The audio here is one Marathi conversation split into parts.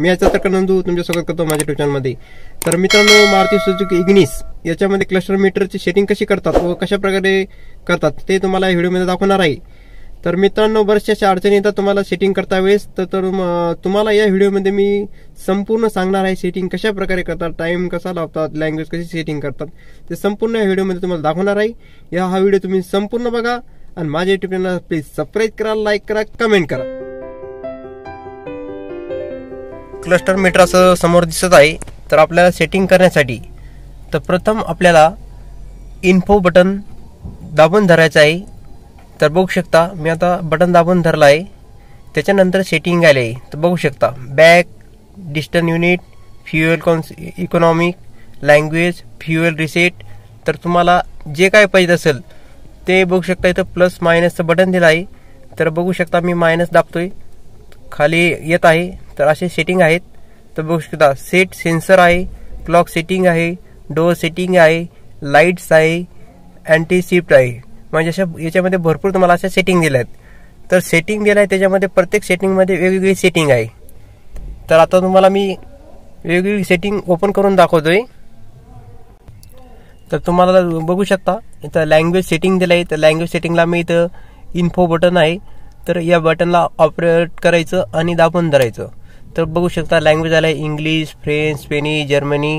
मी याचा तर नंदू तुमचे स्वागत करतो माझ्या मध्ये तर मित्रांनो मारुती सुजुकी इग्निस याच्यामध्ये क्लस्टर मीटरची सेटिंग कशी करतात व कशा प्रकारे करतात ते तुम्हाला या व्हिडिओमध्ये दाखवणार आहे तर मित्रांनो बऱ्याचशा अडचणी येतात तुम्हाला सेटिंग करता वेळेस तर तुम्हाला या व्हिडिओमध्ये मी संपूर्ण सांगणार आहे सेटिंग कशा प्रकारे करतात टाइम कसा लावतात लँग्वेज कशी सेटिंग करतात ते संपूर्ण या व्हिडिओमध्ये तुम्हाला दाखवणार आहे या हा व्हिडिओ तुम्ही संपूर्ण बघा आणि माझ्या युट्यूब चॅनल प्लीज सबस्क्राईब करा लाईक करा कमेंट करा क्लस्टर मीटर असं समोर दिसत आहे तर आपल्याला सेटिंग करण्यासाठी तर प्रथम आपल्याला इन्फो बटन दाबून धरायचं आहे तर बघू शकता मी आता बटन दाबून धरलं आहे त्याच्यानंतर सेटिंग आले आहे तर बघू शकता back distance unit fuel cons economic language fuel reset तर तुम्हाला जे काय पाहिजे असेल ते बघू शकता इथं प्लस मायनसचं बटन दिलं आहे तर बघू शकता मी मायनस दाबतोय खाली येत आहे तर असे सेटिंग आहेत तर बघू शकता सेट सेन्सर आहे क्लॉक सेटिंग आहे डोअर सेटिंग आहे लाईट्स आहे अँटी शिफ्ट आहे म्हणजे अशा याच्यामध्ये भरपूर तुम्हाला अशा सेटिंग दिल्या आहेत तर सेटिंग दिलं आहे त्याच्यामध्ये प्रत्येक सेटिंगमध्ये वेगवेगळी सेटिंग आहे तर आता तुम्हाला मी वेगवेगळी सेटिंग ओपन करून दाखवतोय तर तुम्हाला बघू शकता इथं लँग्वेज सेटिंग दिलं आहे तर लँग्वेज सेटिंगला मी इथं इन्फो बटन आहे तर या बटनला ऑपरेट करायचं आणि दाबून धरायचं तर बघू शकता लँग्वेज आहे इंग्लिश फ्रेंच स्पेनी जर्मनी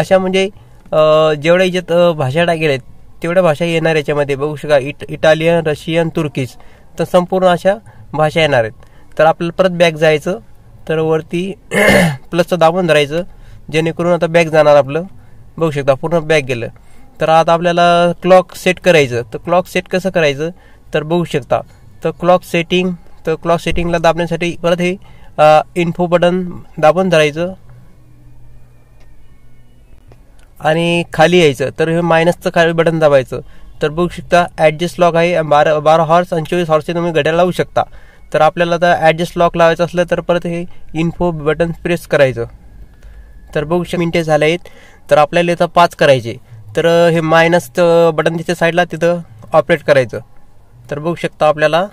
अशा म्हणजे जेवढ्या याच्यात भाषा टाकेल आहेत तेवढ्या भाषा येणार याच्यामध्ये बघू शकता इट इटालियन रशियन तुर्कीज तर संपूर्ण अशा भाषा येणार आहेत तर आपल्याला परत बॅग जायचं तर वरती प्लसचं दाबून धरायचं जेणेकरून आता बॅग जाणार आपलं बघू शकता पूर्ण बॅग गेलं तर आता आपल्याला क्लॉक सेट करायचं तर क्लॉक सेट कसं करायचं तर बघू शकता तर क्लॉक सेटिंग तर क्लॉक सेटिंगला दाबण्यासाठी परत हे इन्फो बटन दाबून धरायचं आणि खाली यायचं तर हे मायनसचं खाली बटन दाबायचं तर बघू शकता ॲडजस्ट लॉक आहे बारा बारा हॉर्स आणि चोवीस हॉर्सचे तुम्ही घड्याळ लावू शकता तर आपल्याला आता ॲडजस्ट लॉक लावायचं असलं तर परत हे इन्फो बटन प्रेस करायचं तर बघू शकता मिनटे झाले आहेत तर आपल्याला इथं पाच करायचे तर हे मायनसचं बटन तिथे साईडला तिथं ऑपरेट करायचं तर बघू शकता आपल्याला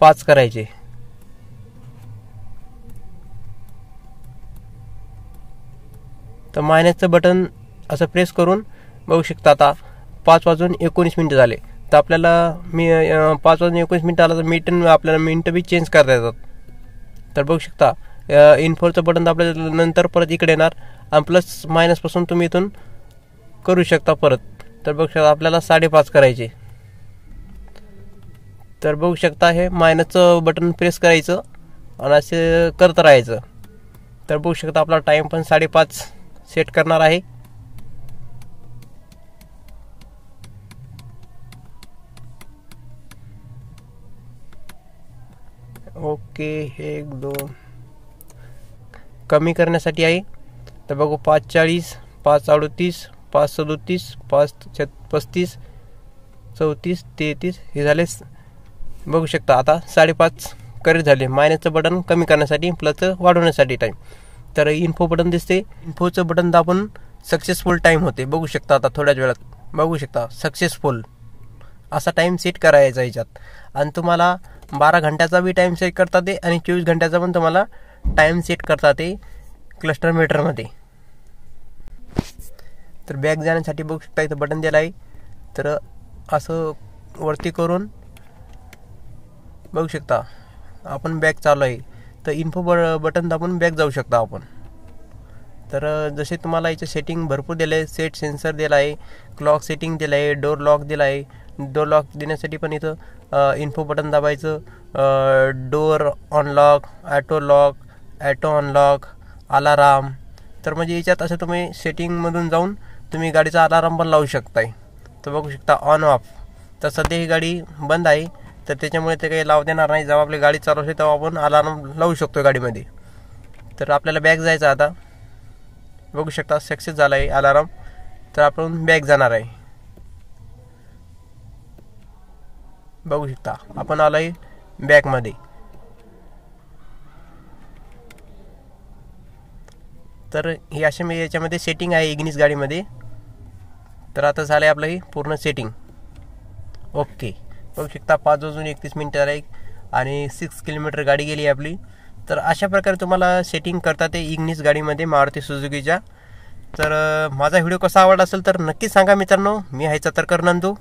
पाच करायचे तर मायनसचं बटन असं प्रेस करून बघू शकता आता पाच वाजून एकोणीस मिनटं झाले तर आपल्याला मी पाच वाजून एकोणीस मिनटं आलं तर मिटन आपल्याला मिनटं बी चेंज करता येतात तर बघू शकता इन्फोरचं बटन आपल्याला नंतर परत इकडे येणार आणि प्लस मायनसपासून तुम्ही इथून करू शकता परत तर बघू शकता आपल्याला साडेपाच करायचे तर बघू शकता हे मायनसचं बटन प्रेस करायचं आणि असे करत राहायचं तर बघू शकता आपला टाईम पण साडेपाच सेट करणार आहे ओके एक दोन कमी करण्यासाठी आहे तर बघू पाच चाळीस पाच अडतीस पाच सदोतीस पाच छ पस्तीस चौतीस तेहतीस हे झाले बघू शकता आता साडेपाच करीत झाले मायनसचं बटन कमी करण्यासाठी प्लस वाढवण्यासाठी टाइम तर इन्फो बटन दिसते इन्फोचं बटन दाबून सक्सेसफुल टाईम होते बघू शकता आता थोड्याच वेळात बघू शकता सक्सेसफुल असा टाईम सेट करायचा याच्यात आणि तुम्हाला बारा घंट्याचा बी टाईम सेट करता ते आणि चोवीस घंट्याचा पण तुम्हाला टाईम सेट करता ते क्लस्टर मीटरमध्ये तर बॅग जाण्यासाठी बघू शकता इथं बटन दिलं आहे तर असं वरती करून बघू शकता आपण बॅग चालू आहे तर इन्फो ब बटन दाबून बॅक जाऊ शकता आपण तर जसे तुम्हाला याचे सेटिंग भरपूर दिले आहे सेट सेन्सर दिला आहे क्लॉक सेटिंग दिलं आहे डोर लॉक दिला आहे डोर लॉक देण्यासाठी पण इथं इन्फो बटन दाबायचं door unlock auto lock auto unlock alarm तर म्हणजे याच्यात असं तुम्ही सेटिंगमधून जाऊन तुम्ही गाडीचा अलाराम पण लावू शकताय तर बघू शकता ऑन ऑफ तर सध्या ही गाडी बंद आहे तर त्याच्यामुळे ते काही लाव देणार नाही जेव्हा आपली गाडी चालू असते तेव्हा आपण अलार्म लावू शकतो गाडीमध्ये तर आपल्याला बॅग जायचं आता बघू शकता सक्सेस झाला आहे अलार्म तर आपण बॅग जाणार आहे बघू शकता आपण आलो आहे बॅगमध्ये तर हे असे मी याच्यामध्ये सेटिंग आहे इग्निस गाडीमध्ये तर आता झालं आहे आपलं ही पूर्ण सेटिंग ओके बघू शकता पाच वाजून एकतीस मिनटं एक आणि सिक्स किलोमीटर गाडी गेली आपली तर अशा प्रकारे तुम्हाला सेटिंग करता ते इग्निस गाडीमध्ये मारुती सुजुकीच्या तर माझा व्हिडिओ कसा आवडला असेल तर नक्की सांगा मित्रांनो मी ह्याचा तर नंदू